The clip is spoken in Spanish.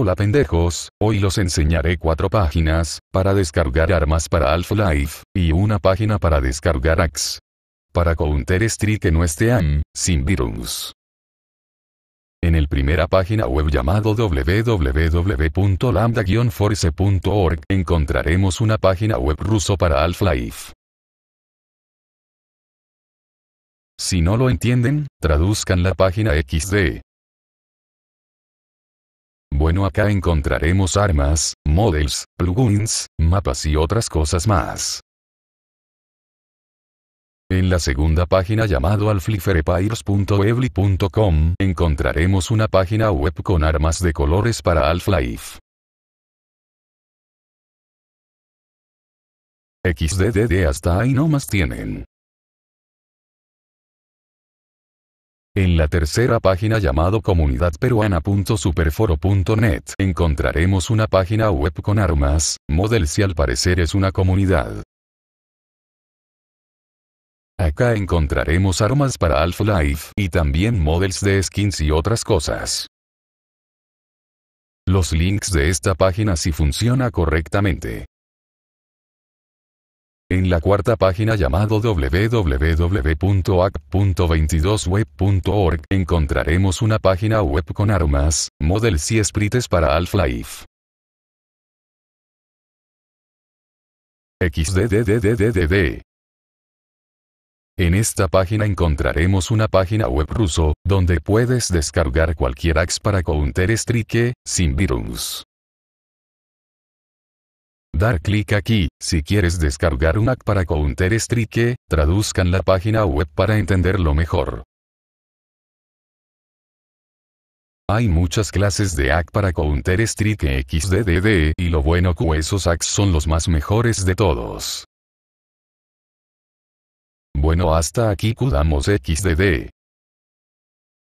Hola pendejos, hoy los enseñaré cuatro páginas, para descargar armas para Half-Life, y una página para descargar Axe. Para Counter-Strike no este AM, sin virus. En el primera página web llamado www.lambda-force.org encontraremos una página web ruso para Half-Life. Si no lo entienden, traduzcan la página XD. Bueno acá encontraremos armas, models, plugins, mapas y otras cosas más. En la segunda página llamado alfliferepires.evly.com encontraremos una página web con armas de colores para Half-Life. XDDD hasta ahí no más tienen. En la tercera página llamado comunidadperuana.superforo.net encontraremos una página web con armas, model si al parecer es una comunidad. Acá encontraremos armas para Half-Life y también models de skins y otras cosas. Los links de esta página si funciona correctamente. En la cuarta página llamado wwwac22 weborg encontraremos una página web con armas, models y sprites para Half-Life. XDDDDDD en esta página encontraremos una página web ruso, donde puedes descargar cualquier axe para Counter-Strike, sin virus. Dar clic aquí, si quieres descargar un hack para Counter-Strike, traduzcan la página web para entenderlo mejor. Hay muchas clases de hack para Counter-Strike XDDD y lo bueno que esos hacks son los más mejores de todos. Bueno hasta aquí cuidamos XDD.